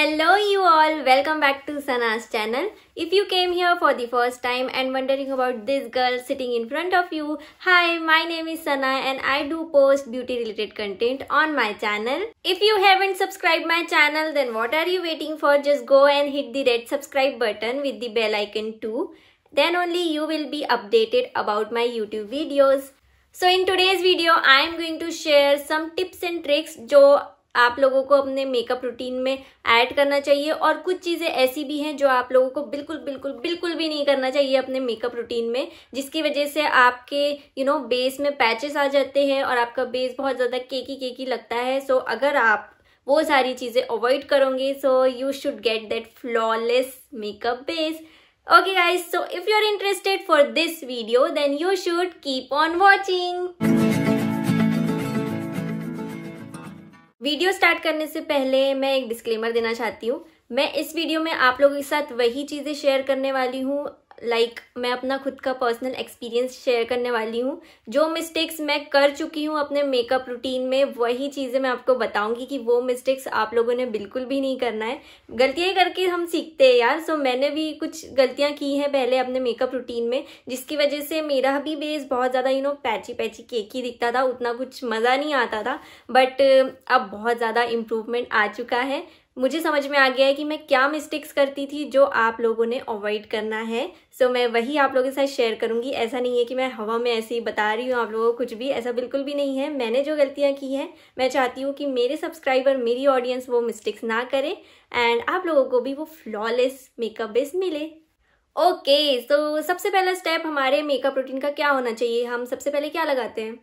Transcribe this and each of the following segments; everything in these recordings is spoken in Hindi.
Hello you all, welcome back to Sana's channel. If you came here for the first time and wondering about this girl sitting in front of you, hi, my name is Sana and I do post beauty related content on my channel. If you haven't subscribed my channel then what are you waiting for? Just go and hit the red subscribe button with the bell icon too. Then only you will be updated about my YouTube videos. So in today's video, I am going to share some tips and tricks Joe आप लोगों को अपने मेकअप रूटीन में ऐड करना चाहिए और कुछ चीज़ें ऐसी भी हैं जो आप लोगों को बिल्कुल बिल्कुल बिल्कुल भी नहीं करना चाहिए अपने मेकअप रूटीन में जिसकी वजह से आपके यू नो बेस में पैचेस आ जाते हैं और आपका बेस बहुत ज़्यादा केकी केकी लगता है सो अगर आप वो सारी चीज़ें अवॉइड करोगे so you should get that flawless makeup base okay guys so if you are interested for this video then you should keep on watching video start करने से पहले मैं एक डिस्क्लेमर देना चाहती हूँ मैं इस वीडियो में आप लोगों के साथ वही चीज़ें शेयर करने वाली हूँ लाइक like, मैं अपना खुद का पर्सनल एक्सपीरियंस शेयर करने वाली हूँ जो मिस्टेक्स मैं कर चुकी हूँ अपने मेकअप रूटीन में वही चीज़ें मैं आपको बताऊँगी कि वो मिस्टेक्स आप लोगों ने बिल्कुल भी नहीं करना है गलतियाँ करके हम सीखते हैं यार सो मैंने भी कुछ गलतियाँ की हैं पहले अपने मेकअप रूटीन में जिसकी वजह से मेरा भी बेस बहुत ज़्यादा you know patchy patchy cake ही दिखता था उतना कुछ मज़ा नहीं आता था बट अब बहुत ज़्यादा इम्प्रूवमेंट आ चुका है मुझे समझ में आ गया है कि मैं क्या मिस्टेक्स करती थी जो आप लोगों ने अवॉइड करना है सो so, मैं वही आप लोगों के साथ शेयर करूंगी ऐसा नहीं है कि मैं हवा में ऐसे ही बता रही हूँ आप लोगों को कुछ भी ऐसा बिल्कुल भी नहीं है मैंने जो गलतियाँ की हैं मैं चाहती हूँ कि मेरे सब्सक्राइबर मेरी ऑडियंस वो मिस्टेक्स ना करें एंड आप लोगों को भी वो फ्लॉलेस मेकअप बेस मिले ओके okay, सो so, सबसे पहला स्टेप हमारे मेकअप रूटीन का क्या होना चाहिए हम सबसे पहले क्या लगाते हैं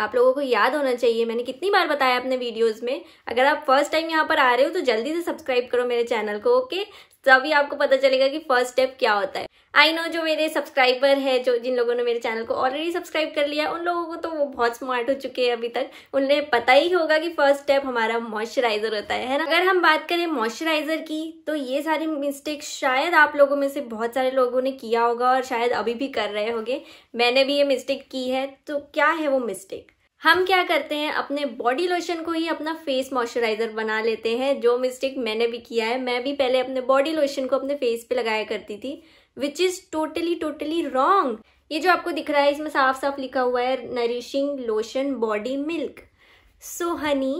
आप लोगों को याद होना चाहिए मैंने कितनी बार बताया अपने वीडियोस में अगर आप फर्स्ट टाइम यहाँ पर आ रहे हो तो जल्दी से सब्सक्राइब करो मेरे चैनल को ओके तभी आपको पता चलेगा कि फर्स्ट स्टेप क्या होता है आई नो जो मेरे सब्सक्राइबर है जो जिन लोगों ने मेरे चैनल को ऑलरेडी सब्सक्राइब कर लिया उन लोगों को तो वो बहुत स्मार्ट हो चुके हैं अभी तक उन्हें पता ही होगा कि फर्स्ट स्टेप हमारा मॉइस्चराइजर होता है ना अगर हम बात करें मॉइस्चराइजर की तो ये सारी मिस्टेक शायद आप लोगों में से बहुत सारे लोगों ने किया होगा और शायद अभी भी कर रहे होंगे मैंने भी ये मिस्टेक की है तो क्या है वो मिस्टेक हम क्या करते हैं अपने बॉडी लोशन को ही अपना फेस मॉइस्चराइजर बना लेते हैं जो मिस्टेक मैंने भी किया है मैं भी पहले अपने बॉडी लोशन को अपने फेस पे लगाया करती थी which is totally totally wrong ये जो आपको दिख रहा है इसमें साफ साफ लिखा हुआ है nourishing lotion body milk so honey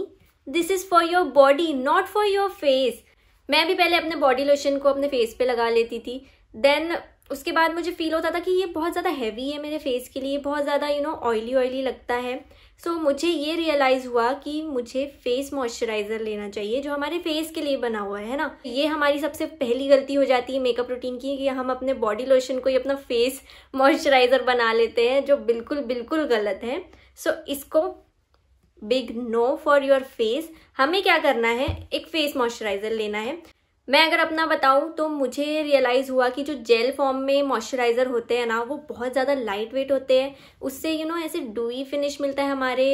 this is for your body not for your face मैं भी पहले अपने बॉडी लोशन को अपने फेस पे लगा लेती थी देन उसके बाद मुझे फील होता था कि ये बहुत ज़्यादा हैवी है मेरे फेस के लिए बहुत ज़्यादा यू नो ऑयली ऑयली लगता है सो so, मुझे ये रियलाइज़ हुआ कि मुझे फेस मॉइस्चराइज़र लेना चाहिए जो हमारे फेस के लिए बना हुआ है ना ये हमारी सबसे पहली गलती हो जाती है मेकअप रूटीन की कि हम अपने बॉडी लोशन को ही अपना फेस मॉइस्चराइज़र बना लेते हैं जो बिल्कुल बिल्कुल गलत है सो so, इसको big no for your face हमें क्या करना है एक फेस मॉइस्चराइज़र लेना है मैं अगर अपना बताऊं तो मुझे रियलाइज़ हुआ कि जो जेल फॉर्म में मॉइस्चराइज़र होते हैं ना वो बहुत ज़्यादा लाइट वेट होते हैं उससे यू you नो know, ऐसे डूई फिनिश मिलता है हमारे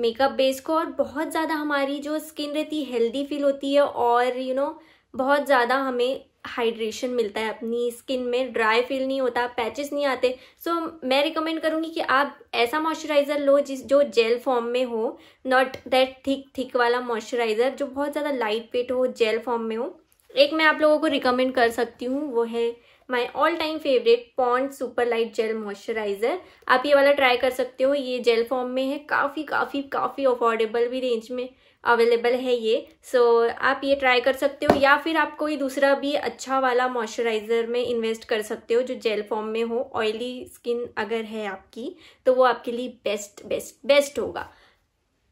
मेकअप बेस को और बहुत ज़्यादा हमारी जो स्किन रहती है हेल्दी फील होती है और यू you नो know, बहुत ज़्यादा हमें हाइड्रेशन मिलता है अपनी स्किन में ड्राई फील नहीं होता पैचेस नहीं आते सो so, मैं रिकमेंड करूँगी कि आप ऐसा मॉइस्चराइज़र लो जिस जो जेल फॉर्म में हो नॉट दैट थिक थिक वाला मॉइस्चराइज़र जो बहुत ज़्यादा लाइट वेट हो जेल फॉर्म में हो एक मैं आप लोगों को रिकमेंड कर सकती हूँ वो है my all time favourite Pond super light gel moisturiser आप ये वाला ट्राई कर सकते हो ये जेल फॉर्म में है काफ़ी काफ़ी काफ़ी अफोर्डेबल भी रेंज में अवेलेबल है ये सो so, आप ये ट्राई कर सकते हो या फिर आप कोई दूसरा भी अच्छा वाला मॉइस्चराइज़र में इन्वेस्ट कर सकते हो जो जेल फॉर्म में हो ऑयली स्किन अगर है आपकी तो वो आपके लिए बेस्ट बेस्ट बेस्ट होगा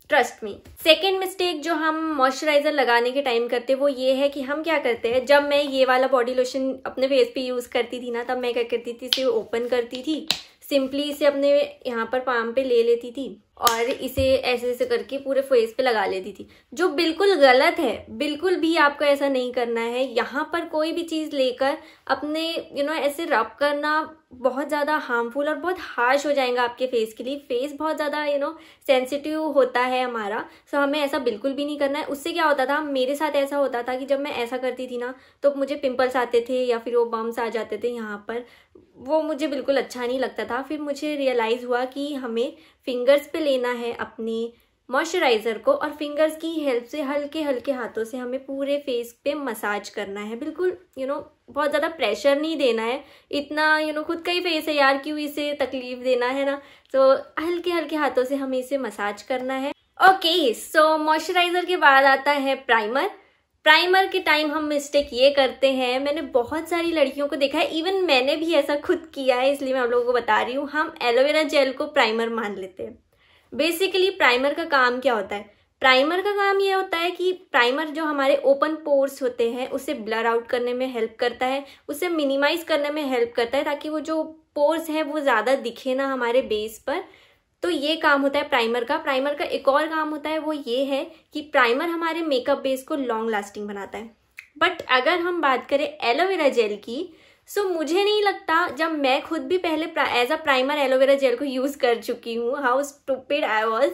ट्रस्ट मी सेकेंड मिस्टेक जो हम मॉइस्चराइजर लगाने के टाइम करते हैं वो ये है कि हम क्या करते हैं जब मैं ये वाला बॉडी लोशन अपने फेस पे यूज़ करती थी ना तब मैं क्या करती थी इसे ओपन करती थी सिंपली इसे अपने यहाँ पर पाम पे ले लेती थी और इसे ऐसे ऐसे करके पूरे फेस पे लगा लेती थी जो बिल्कुल गलत है बिल्कुल भी आपको ऐसा नहीं करना है यहाँ पर कोई भी चीज़ लेकर अपने यू you नो know, ऐसे रब करना बहुत ज़्यादा हार्मफुल और बहुत हार्श हो जाएगा आपके फेस के लिए फेस बहुत ज़्यादा यू नो सेंसिटिव होता है हमारा सो हमें ऐसा बिल्कुल भी नहीं करना है उससे क्या होता था मेरे साथ ऐसा होता था कि जब मैं ऐसा करती थी ना तो मुझे पिंपल्स आते थे या फिर वो बम्स आ जाते थे यहाँ पर वो मुझे बिल्कुल अच्छा नहीं लगता था फिर मुझे रियलाइज़ हुआ कि हमें फिंगर्स पे लेना है अपने मॉइस्चराइज़र को और फिंगर्स की हेल्प से हल्के हल्के हाथों से हमें पूरे फेस पे मसाज करना है बिल्कुल यू नो बहुत ज़्यादा प्रेशर नहीं देना है इतना यू नो खुद का ही फेस है यार क्यों इसे तकलीफ देना है ना तो हल्के हल्के हाथों से हमें इसे मसाज करना है ओके सो मॉइस्चराइज़र के बाद आता है प्राइमर प्राइमर के टाइम हम मिस्टेक ये करते हैं मैंने बहुत सारी लड़कियों को देखा है इवन मैंने भी ऐसा खुद किया है इसलिए मैं आप लोगों को बता रही हूँ हम एलोवेरा जेल को प्राइमर मान लेते हैं बेसिकली प्राइमर का काम क्या होता है प्राइमर का काम ये होता है कि प्राइमर जो हमारे ओपन पोर्स होते हैं उसे ब्लर आउट करने में हेल्प करता है उसे मिनिमाइज करने में हेल्प करता है ताकि वो जो पोर्स है वो ज़्यादा दिखे ना हमारे बेस पर तो ये काम होता है प्राइमर का प्राइमर का एक और काम होता है वो ये है कि प्राइमर हमारे मेकअप बेस को लॉन्ग लास्टिंग बनाता है बट अगर हम बात करें एलोवेरा जेल की सो so, मुझे नहीं लगता जब मैं खुद भी पहले as a primer aloe vera gel को यूज़ कर चुकी हूँ how stupid I was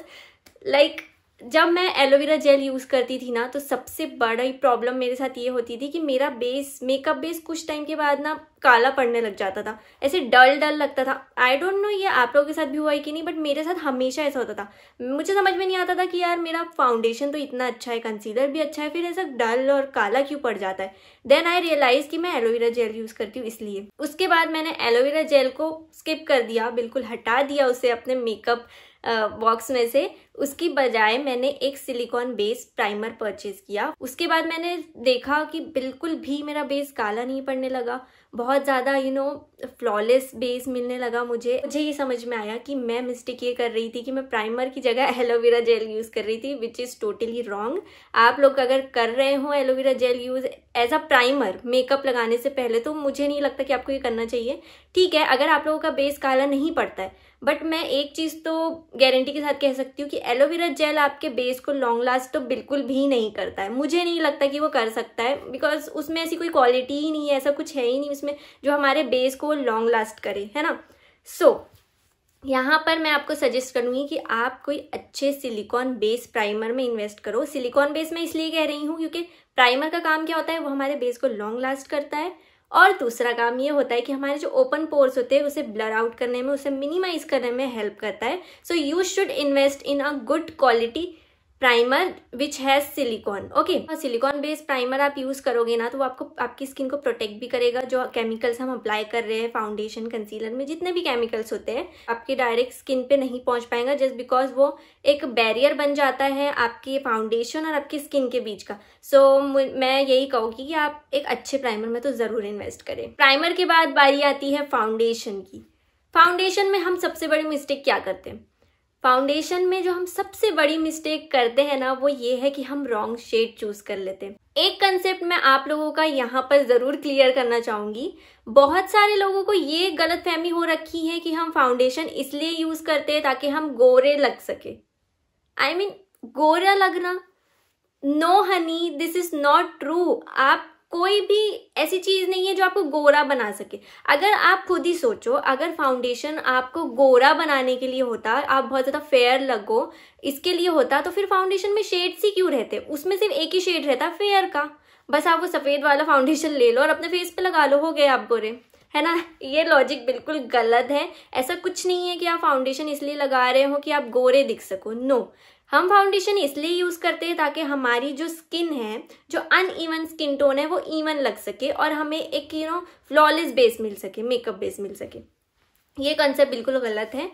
like जब मैं एलोवेरा जेल यूज़ करती थी ना तो सबसे बड़ी प्रॉब्लम मेरे साथ ये होती थी कि मेरा बेस मेकअप बेस कुछ टाइम के बाद ना काला पड़ने लग जाता था ऐसे डल डल लगता था आई डोंट नो ये आप लोगों के साथ भी हुआ है कि नहीं बट मेरे साथ हमेशा ऐसा होता था मुझे समझ में नहीं आता था कि यार मेरा फाउंडेशन तो इतना अच्छा है कंसीलर भी अच्छा है फिर ऐसा डल और काला क्यों पड़ जाता है देन आई रियलाइज कि मैं एलोवेरा जेल यूज़ करती हूँ इसलिए उसके बाद मैंने एलोवेरा जेल को स्किप कर दिया बिल्कुल हटा दिया उसे अपने मेकअप बॉक्स में से उसकी बजाय मैंने एक सिलिकॉन बेस प्राइमर परचेज किया उसके बाद मैंने देखा कि बिल्कुल भी मेरा बेस काला नहीं पड़ने लगा बहुत ज़्यादा यू नो फ्लॉलेस बेस मिलने लगा मुझे मुझे ये समझ में आया कि मैं मिस्टेक ये कर रही थी कि मैं प्राइमर की जगह एलोवेरा जेल यूज़ कर रही थी विच इज़ टोटली रॉन्ग आप लोग अगर कर रहे हो aloe vera gel use as a primer makeup लगाने से पहले तो मुझे नहीं लगता कि आपको ये करना चाहिए ठीक है अगर आप लोगों का बेस काला नहीं पड़ता है बट मैं एक चीज़ तो गारंटी के साथ कह सकती हूँ कि एलोवेरा जेल आपके बेस को लॉन्ग लास्ट तो बिल्कुल भी नहीं करता है मुझे नहीं लगता कि वो कर सकता है बिकॉज उसमें ऐसी कोई क्वालिटी ही नहीं है ऐसा कुछ है ही नहीं उसमें जो हमारे बेस को लॉन्ग लास्ट करे है ना सो so, यहाँ पर मैं आपको सजेस्ट करूँगी कि आप कोई अच्छे सिलिकॉन बेस प्राइमर में इन्वेस्ट करो सिलिकॉन बेस मैं इसलिए कह रही हूँ क्योंकि प्राइमर का काम क्या होता है वो हमारे बेस को लॉन्ग लास्ट करता है और दूसरा काम ये होता है कि हमारे जो ओपन पोर्स होते हैं उसे ब्लर आउट करने में उसे मिनिमाइज करने में हेल्प करता है so you should invest in a good quality primer which has silicone okay silicone based primer आप यूज करोगे ना तो वो आपको आपकी स्किन को प्रोटेक्ट भी करेगा जो केमिकल्स हम अप्लाई कर रहे हैं फाउंडेशन कंसीलर में जितने भी केमिकल्स होते हैं आपके डायरेक्ट स्किन पे नहीं पहुंच पाएगा जस्ट बिकॉज वो एक बैरियर बन जाता है आपके फाउंडेशन और आपकी स्किन के बीच का सो so, मैं यही कहूँगी कि आप एक अच्छे प्राइमर में तो जरूर इन्वेस्ट करें प्राइमर के बाद बारी आती है फाउंडेशन की फाउंडेशन में हम सबसे बड़ी मिस्टेक क्या करते हैं फाउंडेशन में जो हम सबसे बड़ी मिस्टेक करते हैं ना वो ये है कि हम रॉन्ग शेड चूज कर लेते हैं एक कंसेप्ट मैं आप लोगों का यहाँ पर ज़रूर क्लियर करना चाहूंगी बहुत सारे लोगों को ये गलत फहमी हो रखी है कि हम फाउंडेशन इसलिए यूज़ करते हैं ताकि हम गोरे लग सके आई I मीन mean, गोरा लगना no honey this is not true आप कोई भी ऐसी चीज नहीं है जो आपको गोरा बना सके अगर आप खुद ही सोचो अगर फाउंडेशन आपको गोरा बनाने के लिए होता आप बहुत ज्यादा फेयर लगो इसके लिए होता तो फिर फाउंडेशन में शेड्स ही क्यों रहते उसमें सिर्फ एक ही शेड रहता फेयर का बस आप वो सफेद वाला फाउंडेशन ले लो और अपने फेस पे लगा लो हो गए आप गोरे है ना ये लॉजिक बिल्कुल गलत है ऐसा कुछ नहीं है कि आप फाउंडेशन इसलिए लगा रहे हो कि आप गोरे दिख सको नो हम फाउंडेशन इसलिए यूज़ करते हैं ताकि हमारी जो स्किन है जो अन ईवन स्किन टोन है वो ईवन लग सके और हमें एक यू नो फ्लॉलेस बेस मिल सके मेकअप बेस मिल सके ये कॉन्सेप्ट बिल्कुल गलत है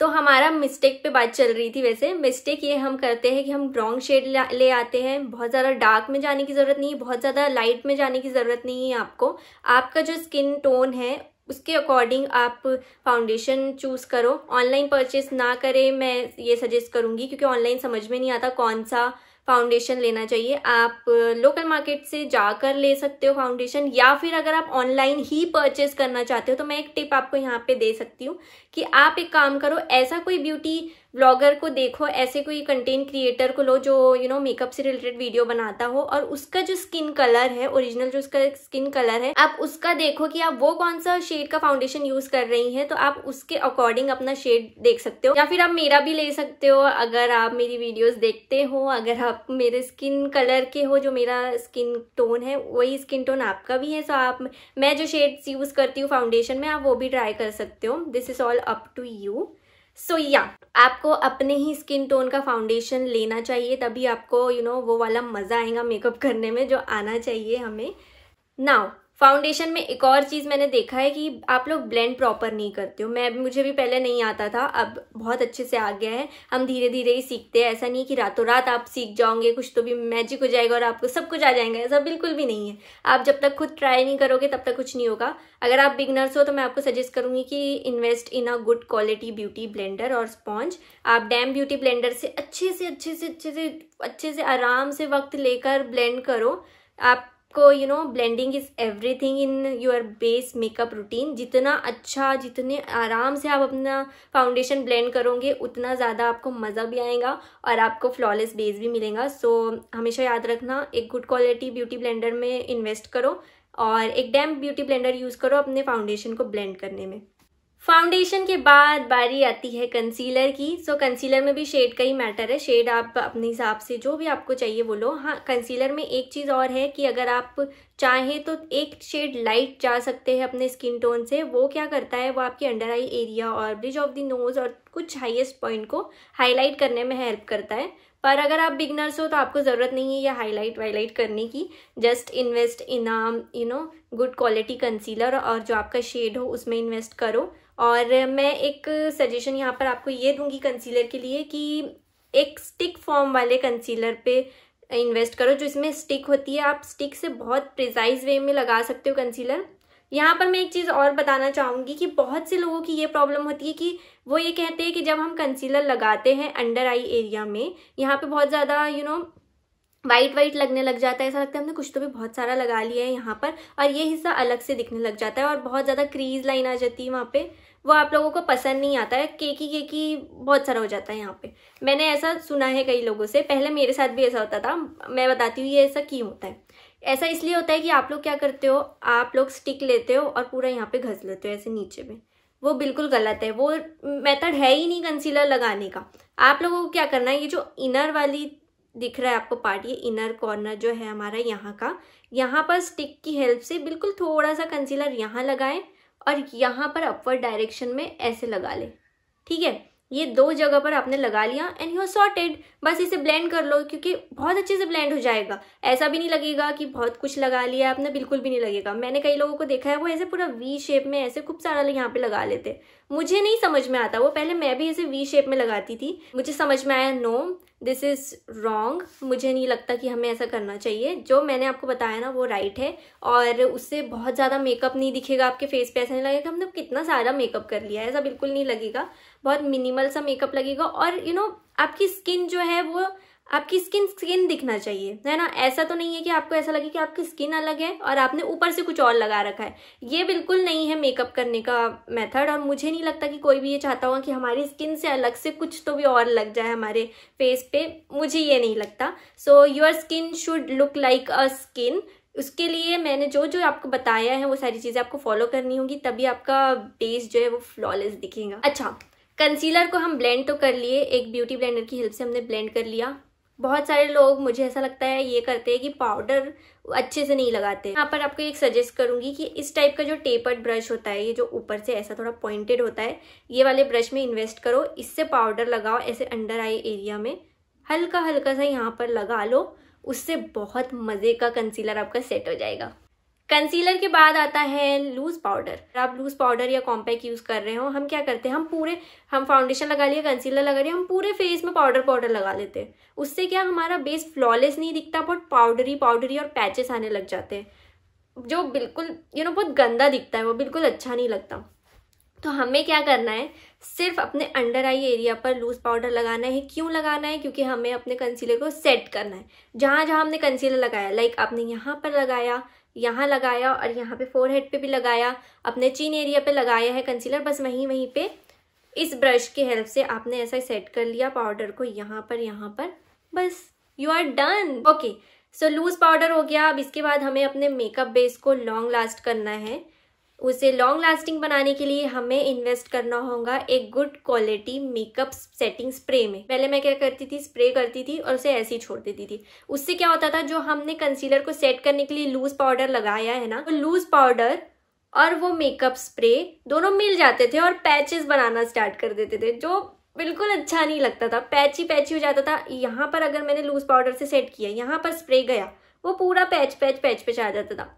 तो हमारा मिस्टेक पे बात चल रही थी वैसे मिस्टेक ये हम करते हैं कि हम रॉन्ग शेड ले आते हैं बहुत ज़्यादा डार्क में जाने की ज़रूरत नहीं है बहुत ज़्यादा लाइट में जाने की ज़रूरत नहीं है आपको आपका जो स्किन टोन है उसके अकॉर्डिंग आप फाउंडेशन चूज़ करो ऑनलाइन परचेस ना करें मैं ये सजेस्ट करूँगी क्योंकि ऑनलाइन समझ में नहीं आता कौन सा फाउंडेशन लेना चाहिए आप लोकल मार्केट से जाकर ले सकते हो फाउंडेशन या फिर अगर आप ऑनलाइन ही परचेस करना चाहते हो तो मैं एक टिप आपको यहाँ पे दे सकती हूँ कि आप एक काम करो ऐसा कोई ब्यूटी ब्लॉगर को देखो ऐसे कोई कंटेंट क्रिएटर को लो जो यू नो मेकअप से रिलेटेड वीडियो बनाता हो और उसका जो स्किन कलर है ओरिजिनल जो उसका स्किन कलर है आप उसका देखो कि आप वो कौन सा शेड का फाउंडेशन यूज कर रही हैं तो आप उसके अकॉर्डिंग अपना शेड देख सकते हो या फिर आप मेरा भी ले सकते हो अगर आप मेरी वीडियोज देखते हो अगर आप मेरे स्किन कलर के हो जो मेरा स्किन टोन है वही स्किन टोन आपका भी है सो तो आप मैं जो शेड्स यूज करती हूँ फाउंडेशन में आप वो भी ट्राई कर सकते हो this is all up to you so so, या yeah, आपको अपने ही स्किन टोन का फाउंडेशन लेना चाहिए तभी आपको यू you नो know, वो वाला मज़ा आएगा मेकअप करने में जो आना चाहिए हमें नाउ फाउंडेशन में एक और चीज़ मैंने देखा है कि आप लोग ब्लेंड प्रॉपर नहीं करते हो मैं मुझे भी पहले नहीं आता था अब बहुत अच्छे से आ गया है हम धीरे धीरे ही सीखते हैं ऐसा नहीं कि रातों रात आप सीख जाओगे कुछ तो भी मैजिक हो जाएगा और आपको सब कुछ आ जाएगा ऐसा बिल्कुल भी नहीं है आप जब तक खुद ट्राई नहीं करोगे तब तक कुछ नहीं होगा अगर आप बिगनर्स हो तो मैं आपको सजेस्ट करूँगी कि invest in a good quality beauty blender और स्पॉन्ज आप डैम ब्यूटी ब्लेंडर से अच्छे से अच्छे से अच्छे से अच्छे से आराम से वक्त लेकर ब्लेंड करो आप को you know blending is everything in your base makeup routine जितना अच्छा जितने आराम से आप अपना फाउंडेशन ब्लेंड करोगे उतना ज़्यादा आपको मज़ा भी आएगा और आपको फ्लॉलेस बेस भी मिलेगा सो so, हमेशा याद रखना एक गुड क्वालिटी ब्यूटी ब्लेंडर में इन्वेस्ट करो और एक डैम ब्यूटी ब्लेंडर यूज़ करो अपने फाउंडेशन को ब्लेंड करने में फाउंडेशन के बाद बारी आती है कंसीलर की सो so, कंसीलर में भी शेड का ही मैटर है शेड आप अपने हिसाब से जो भी आपको चाहिए वो लो हाँ कंसीलर में एक चीज़ और है कि अगर आप चाहें तो एक शेड लाइट जा सकते हैं अपने स्किन टोन से वो क्या करता है वो आपके अंडर आई एरिया और ब्रिज ऑफ द नोज़ और कुछ हाइएस्ट पॉइंट को हाईलाइट करने में हेल्प करता है पर अगर आप बिगनर्स हो तो आपको ज़रूरत नहीं है ये हाईलाइट वाईलाइट करने की just invest in you know good quality concealer और जो आपका शेड हो उसमें इन्वेस्ट करो और मैं एक सजेशन यहाँ पर आपको ये दूंगी कंसीलर के लिए कि एक स्टिक फॉर्म वाले कंसीलर पे इन्वेस्ट करो जो इसमें स्टिक होती है आप स्टिक से बहुत प्रिजाइज वे में लगा सकते हो कंसीलर यहाँ पर मैं एक चीज़ और बताना चाहूँगी कि बहुत से लोगों की ये प्रॉब्लम होती है कि वो ये कहते हैं कि जब हम कंसीलर लगाते हैं अंडर आई एरिया में यहाँ पे बहुत ज़्यादा यू नो वाइट वाइट लगने लग जाता है ऐसा लगता है हमने कुछ तो भी बहुत सारा लगा लिया है यहाँ पर और ये हिस्सा अलग से दिखने लग जाता है और बहुत ज़्यादा क्रीज लाइन आ जाती है वहाँ पे वो आप लोगों को पसंद नहीं आता है केकी केकी बहुत सारा हो जाता है यहाँ पे मैंने ऐसा सुना है कई लोगों से पहले मेरे साथ भी ऐसा होता था मैं बताती हूँ ये ऐसा क्यों होता है ऐसा इसलिए होता है कि आप लोग क्या करते हो आप लोग स्टिक लेते हो और पूरा यहाँ पे घस लेते हो ऐसे नीचे में वो बिल्कुल गलत है वो मेथड है ही नहीं कंसीलर लगाने का आप लोगों को क्या करना है ये जो इनर वाली दिख रहा है आपको पार्ट ये इनर कॉर्नर जो है हमारा यहाँ का यहाँ पर स्टिक की हेल्प से बिल्कुल थोड़ा सा कंसीलर यहाँ लगाएं और यहाँ पर अपवर्ड डायरेक्शन में ऐसे लगा लें ठीक है ये दो जगह पर आपने लगा लिया एंड यू सॉर्टेड बस इसे ब्लेंड कर लो क्योंकि बहुत अच्छे से ब्लेंड हो जाएगा ऐसा भी नहीं लगेगा कि बहुत कुछ लगा लिया आपने बिल्कुल भी नहीं लगेगा मैंने कई लोगों को देखा है वो ऐसे पूरा वी शेप में ऐसे खूब सारा यहाँ पे लगा लेते मुझे नहीं समझ में आता वो पहले मैं भी इसे वी शेप में लगाती थी मुझे समझ में आया नो दिस इज़ रॉन्ग मुझे नहीं लगता कि हमें ऐसा करना चाहिए जो मैंने आपको बताया ना वो राइट है और उससे बहुत ज़्यादा मेकअप नहीं दिखेगा आपके फेस पे ऐसा नहीं लगेगा हमने कितना सारा मेकअप कर लिया है ऐसा बिल्कुल नहीं लगेगा बहुत मिनिमल सा मेकअप लगेगा और यू you नो know, आपकी स्किन जो है वो आपकी स्किन स्किन दिखना चाहिए है ना ऐसा तो नहीं है कि आपको ऐसा लगे कि आपकी स्किन अलग है और आपने ऊपर से कुछ और लगा रखा है ये बिल्कुल नहीं है मेकअप करने का मेथड और मुझे नहीं लगता कि कोई भी ये चाहता होगा कि हमारी स्किन से अलग से कुछ तो भी और लग जाए हमारे फेस पे मुझे ये नहीं लगता so your skin should look like a skin उसके लिए मैंने जो जो आपको बताया है वो सारी चीज़ें आपको फॉलो करनी होगी तभी आपका बेस जो है वो फ्लॉलेस दिखेगा अच्छा कंसीलर को हम ब्लेंड तो कर लिए एक ब्यूटी ब्लेंडर की हेल्प से हमने ब्लेंड कर लिया बहुत सारे लोग मुझे ऐसा लगता है ये करते हैं कि पाउडर अच्छे से नहीं लगाते यहाँ पर आपको एक सजेस्ट करूंगी कि इस टाइप का जो टेपर्ड ब्रश होता है ये जो ऊपर से ऐसा थोड़ा पॉइंटेड होता है ये वाले ब्रश में इन्वेस्ट करो इससे पाउडर लगाओ ऐसे अंडर आई एरिया में हल्का हल्का सा यहाँ पर लगा लो उससे बहुत मज़े का कंसीलर आपका सेट हो जाएगा कंसीलर के बाद आता है लूज पाउडर आप लूज पाउडर या कॉम्पैक्ट यूज कर रहे हो हम क्या करते हैं हम पूरे हम फाउंडेशन लगा लिए कंसीलर लगा लिए हम पूरे फेस में पाउडर पाउडर लगा लेते हैं उससे क्या हमारा बेस फ्लॉलेस नहीं दिखता बट पाउडरी पाउडरी और पैचेस आने लग जाते हैं जो बिल्कुल यू नो बहुत गंदा दिखता है वो बिल्कुल अच्छा नहीं लगता तो हमें क्या करना है सिर्फ अपने अंडर आई एरिया पर लूज पाउडर लगाना है क्यों लगाना है क्योंकि हमें अपने कंसीलर को सेट करना है जहाँ जहाँ हमने कंसीलर लगाया लाइक आपने यहाँ पर लगाया यहाँ लगाया और यहाँ पे फोर हेड पर भी लगाया अपने चिन एरिया पे लगाया है कंसीलर बस वहीं वहीं पे इस ब्रश की हेल्प से आपने ऐसा सेट कर लिया पाउडर को यहाँ पर यहाँ पर बस you are done okay so loose powder हो गया अब इसके बाद हमें अपने मेकअप बेस को लॉन्ग लास्ट करना है उसे लॉन्ग लास्टिंग बनाने के लिए हमें इन्वेस्ट करना होगा एक good quality makeup setting spray में पहले मैं क्या करती थी स्प्रे करती थी और उसे ऐसे ही छोड़ देती थी उससे क्या होता था जो हमने कंसीलर को सेट करने के लिए लूज पाउडर लगाया है ना तो लूज पाउडर और वो मेकअप स्प्रे दोनों मिल जाते थे और पैचेस बनाना स्टार्ट कर देते थे जो बिल्कुल अच्छा नहीं लगता था पैची पैची हो जाता था यहाँ पर अगर मैंने लूज पाउडर से सेट किया यहाँ पर स्प्रे गया वो पूरा पैच पैच पैच पैच आ जाता था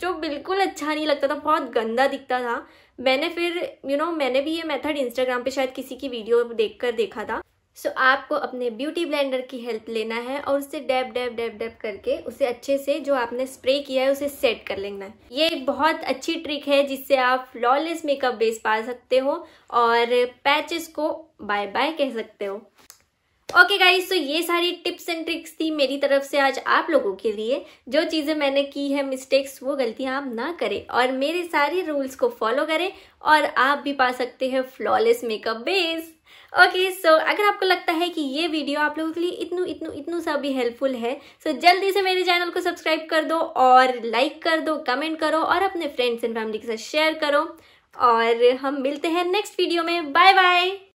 जो बिल्कुल अच्छा नहीं लगता था बहुत गंदा दिखता था मैंने फिर यू you नो know, मैंने भी ये मेथड इंस्टाग्राम पे शायद किसी की वीडियो देखकर देखा था सो so, आपको अपने ब्यूटी ब्लेंडर की हेल्प लेना है और उसे डैब डैब डैब डैब करके उसे अच्छे से जो आपने स्प्रे किया है उसे सेट कर लेना है ये एक बहुत अच्छी ट्रिक है जिससे आप फ्लॉलेस मेकअप बेस पा सकते हो और पैचेस को बाय बाय कह सकते हो ओके गाइज तो ये सारी टिप्स एंड ट्रिक्स थी मेरी तरफ से आज आप लोगों के लिए जो चीज़ें मैंने की है मिस्टेक्स वो गलतियाँ आप ना करें और मेरे सारे रूल्स को फॉलो करें और आप भी पा सकते हैं flawless makeup base okay so अगर आपको लगता है कि ये वीडियो आप लोगों के लिए इतनू इतनू इतनू सा भी हेल्पफुल है सो so जल्दी से मेरे चैनल को सब्सक्राइब कर दो और लाइक कर दो कमेंट करो और अपने फ्रेंड्स एंड फैमिली के साथ शेयर करो और हम मिलते हैं नेक्स्ट वीडियो में बाय बाय